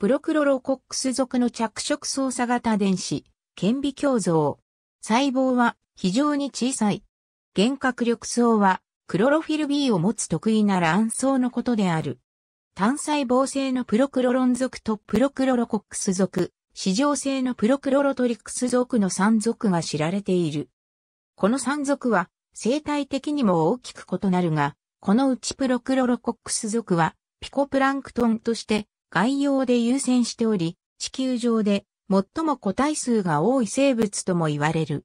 プロクロロコックス属の着色操作型電子、顕微鏡像。細胞は非常に小さい。原核緑層はクロロフィル B を持つ特異な卵巣のことである。単細胞性のプロクロロン属とプロクロロコックス属、市場性のプロクロロトリックス属の3属が知られている。この3属は生態的にも大きく異なるが、このうちプロクロロコックス属はピコプランクトンとして概要で優先しており、地球上で最も個体数が多い生物とも言われる。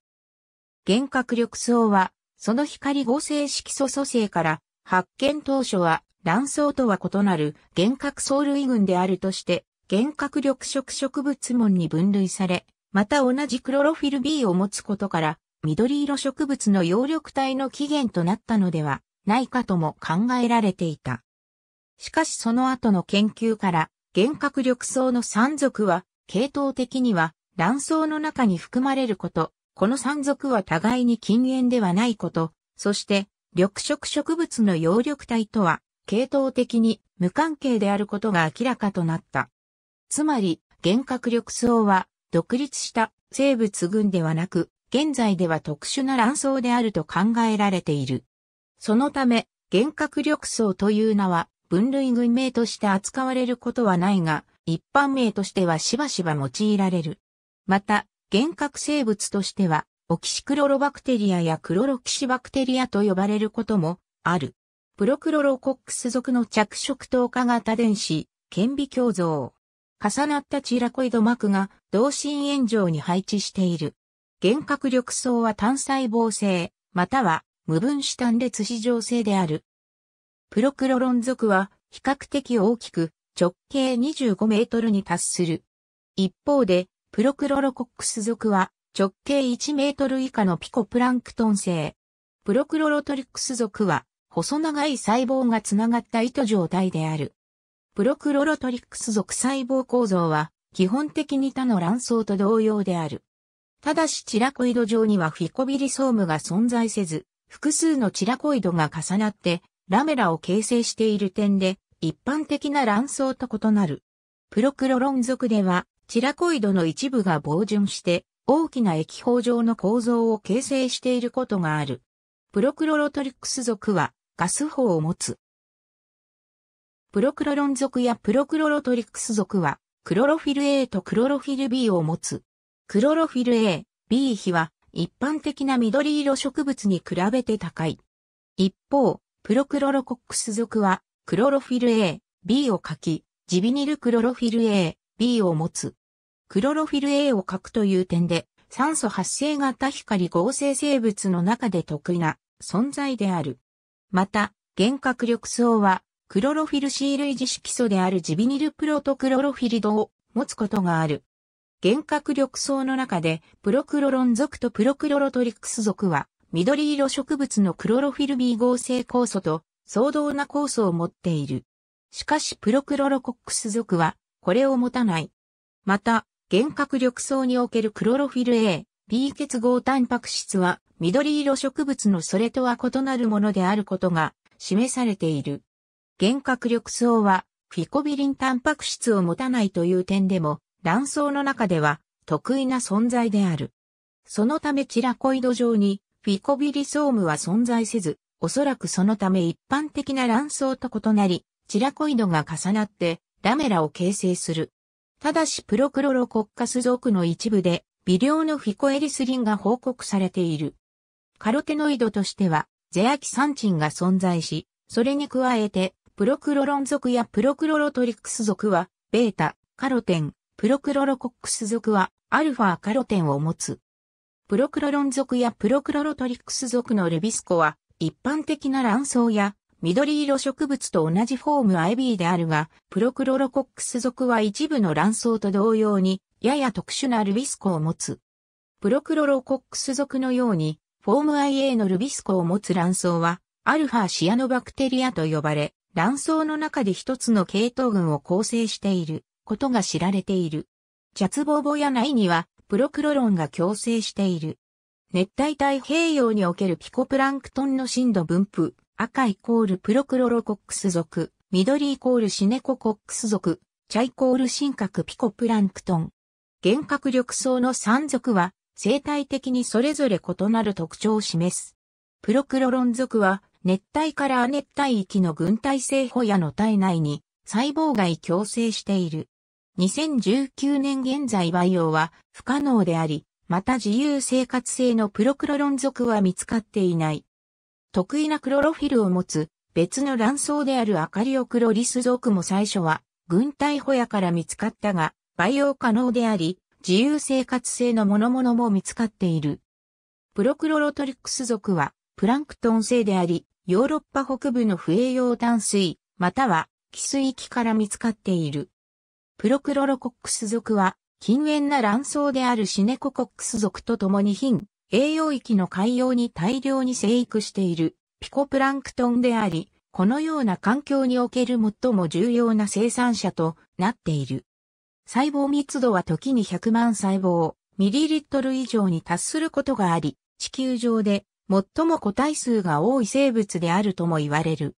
原核緑藻は、その光合成色素組成から発見当初は卵巣とは異なる原核藻類群であるとして、原核緑色植物門に分類され、また同じクロロフィル B を持つことから、緑色植物の葉緑体の起源となったのではないかとも考えられていた。しかしその後の研究から、幻覚緑層の山族は、系統的には、卵巣の中に含まれること、この山族は互いに禁煙ではないこと、そして、緑色植物の葉緑体とは、系統的に無関係であることが明らかとなった。つまり、幻覚緑層は、独立した生物群ではなく、現在では特殊な卵巣であると考えられている。そのため、幻覚緑層という名は、分類群名として扱われることはないが、一般名としてはしばしば用いられる。また、原核生物としては、オキシクロロバクテリアやクロロキシバクテリアと呼ばれることもある。プロクロロコックス属の着色糖化型電子、顕微鏡像。重なったチラコイド膜が同心円状に配置している。幻覚緑層は単細胞性、または無分子単列子状性である。プロクロロン属は比較的大きく直径25メートルに達する。一方で、プロクロロコックス属は直径1メートル以下のピコプランクトン性。プロクロロトリックス属は細長い細胞がつながった糸状態である。プロクロロトリックス属細胞構造は基本的に他の卵巣と同様である。ただしチラコイド上にはフィコビリソームが存在せず、複数のチラコイドが重なってラメラを形成している点で、一般的な卵巣と異なる。プロクロロン属では、チラコイドの一部が膨潤して、大きな液泡状の構造を形成していることがある。プロクロロトリックス属は、ガス法を持つ。プロクロロン属やプロクロロトリックス属は、クロロフィル A とクロロフィル B を持つ。クロロフィル A、B 比は、一般的な緑色植物に比べて高い。一方、プロクロロコックス属は、クロロフィル A、B を書き、ジビニルクロロフィル A、B を持つ。クロロフィル A を書くという点で、酸素発生型光合成生物の中で得意な存在である。また、原核緑層は、クロロフィル C 類似色素であるジビニルプロトクロロフィルドを持つことがある。原核緑層の中で、プロクロロン属とプロクロロトリックス属は、緑色植物のクロロフィル B 合成酵素と相当な酵素を持っている。しかしプロクロロコックス属はこれを持たない。また、幻覚緑層におけるクロロフィル A、B 結合タンパク質は緑色植物のそれとは異なるものであることが示されている。幻覚緑層はフィコビリンタンパク質を持たないという点でも卵巣の中では得意な存在である。そのためチラコイド上にフィコビリソームは存在せず、おそらくそのため一般的な卵巣と異なり、チラコイドが重なってラメラを形成する。ただしプロクロロコッカス属の一部で微量のフィコエリスリンが報告されている。カロテノイドとしてはゼアキサンチンが存在し、それに加えてプロクロロン属やプロクロロトリックス属はベータ、カロテン、プロクロロコックス属はアルファカロテンを持つ。プロクロロン属やプロクロロトリックス属のルビスコは、一般的な卵巣や緑色植物と同じフォーム IB であるが、プロクロロコックス属は一部の卵巣と同様に、やや特殊なルビスコを持つ。プロクロロコックス属のように、フォーム IA のルビスコを持つ卵巣は、アルファシアノバクテリアと呼ばれ、卵巣の中で一つの系統群を構成していることが知られている。ジャツボボや内にはプロクロロンが共生している。熱帯太平洋におけるピコプランクトンの深度分布、赤イコールプロクロロコックス属、緑イコールシネココックス属、茶イコール深核ピコプランクトン。幻覚緑層の3属は、生態的にそれぞれ異なる特徴を示す。プロクロロン属は、熱帯から亜熱帯域の群体性ホヤの体内に細胞外共生している。2019年現在培養は不可能であり、また自由生活性のプロクロロン属は見つかっていない。特異なクロロフィルを持つ別の卵巣であるアカリオクロリス属も最初は軍隊ホヤから見つかったが培養可能であり、自由生活性のものものも見つかっている。プロクロロトリックス属はプランクトン性であり、ヨーロッパ北部の不栄養淡水、または寄水域から見つかっている。プロクロロコックス属は、近縁な卵巣であるシネココックス属と共に貧、栄養域の海洋に大量に生育しているピコプランクトンであり、このような環境における最も重要な生産者となっている。細胞密度は時に100万細胞、ミリリットル以上に達することがあり、地球上で最も個体数が多い生物であるとも言われる。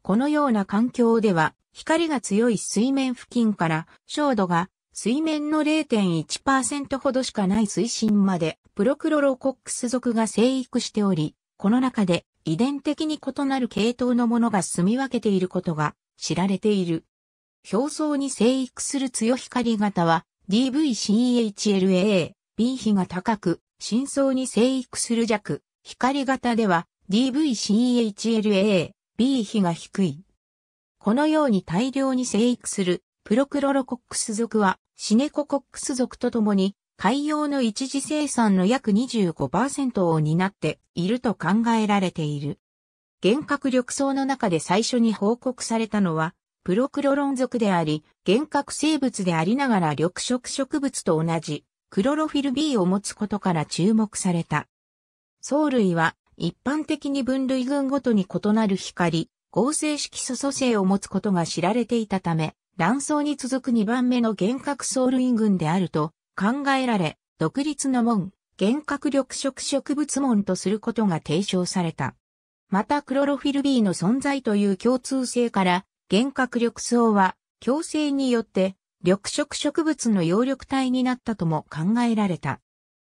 このような環境では、光が強い水面付近から照度が水面の0.1%ほどしかない水深までプロクロロコックス属が生育しており、この中で遺伝的に異なる系統のものが住み分けていることが知られている。表層に生育する強光型は DVCHLA、B 比が高く、深層に生育する弱、光型では DVCHLA、B 比が低い。このように大量に生育するプロクロロコックス属はシネココックス属とともに海洋の一時生産の約25%を担っていると考えられている。幻覚緑藻の中で最初に報告されたのはプロクロロン属であり、幻覚生物でありながら緑色植物と同じクロロフィル B を持つことから注目された。藻類は一般的に分類群ごとに異なる光、合成色素素性を持つことが知られていたため、卵巣に続く2番目の幻覚藻類群であると考えられ、独立の門、幻覚緑色植物門とすることが提唱された。またクロロフィル B の存在という共通性から、幻覚緑藻は共生によって緑色植物の葉緑体になったとも考えられた。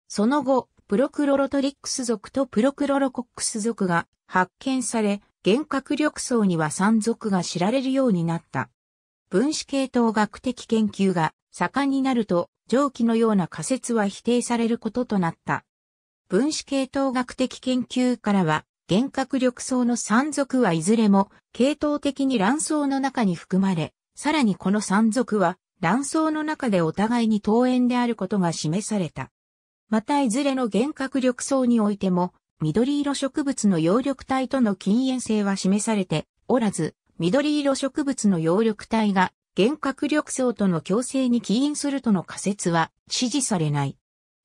その後、プロクロロトリックス属とプロクロロコックス属が発見され、原核力層には山賊が知られるようになった。分子系統学的研究が盛んになると、上記のような仮説は否定されることとなった。分子系統学的研究からは、原核力層の山賊はいずれも、系統的に卵巣の中に含まれ、さらにこの山賊は、卵巣の中でお互いに投縁であることが示された。またいずれの原核力層においても、緑色植物の葉緑体との近縁性は示されておらず、緑色植物の葉緑体が原核緑層との共生に起因するとの仮説は支持されない。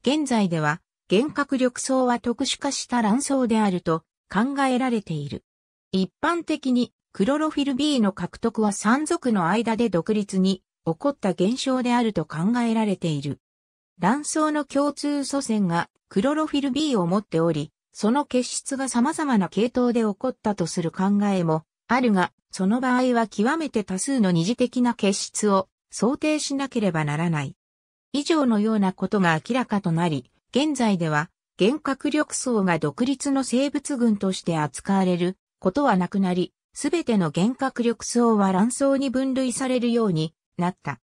現在では、原核緑層は特殊化した卵層であると考えられている。一般的にクロロフィル B の獲得は三族の間で独立に起こった現象であると考えられている。卵層の共通祖先がクロロフィル B を持っており、その結出が様々な系統で起こったとする考えもあるが、その場合は極めて多数の二次的な結出を想定しなければならない。以上のようなことが明らかとなり、現在では、原核力層が独立の生物群として扱われることはなくなり、すべての原核力層は卵巣に分類されるようになった。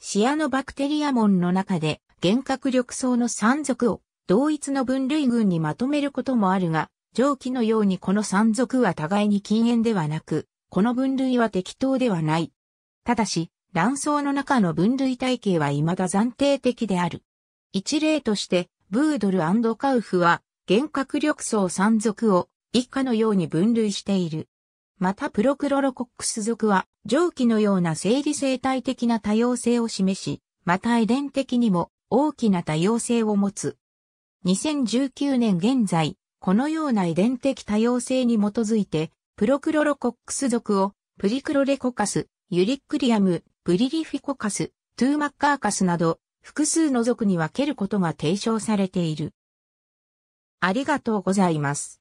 シアノバクテリアモンの中で原核力層の山族を同一の分類群にまとめることもあるが、上記のようにこの山族は互いに禁煙ではなく、この分類は適当ではない。ただし、卵巣の中の分類体系は未だ暫定的である。一例として、ブードルカウフは、幻覚緑層山族を以下のように分類している。またプロクロロコックス族は、上記のような生理生態的な多様性を示し、また遺伝的にも大きな多様性を持つ。2019年現在、このような遺伝的多様性に基づいて、プロクロロコックス属を、プリクロレコカス、ユリックリアム、ブリリフィコカス、トゥーマッカーカスなど、複数の属に分けることが提唱されている。ありがとうございます。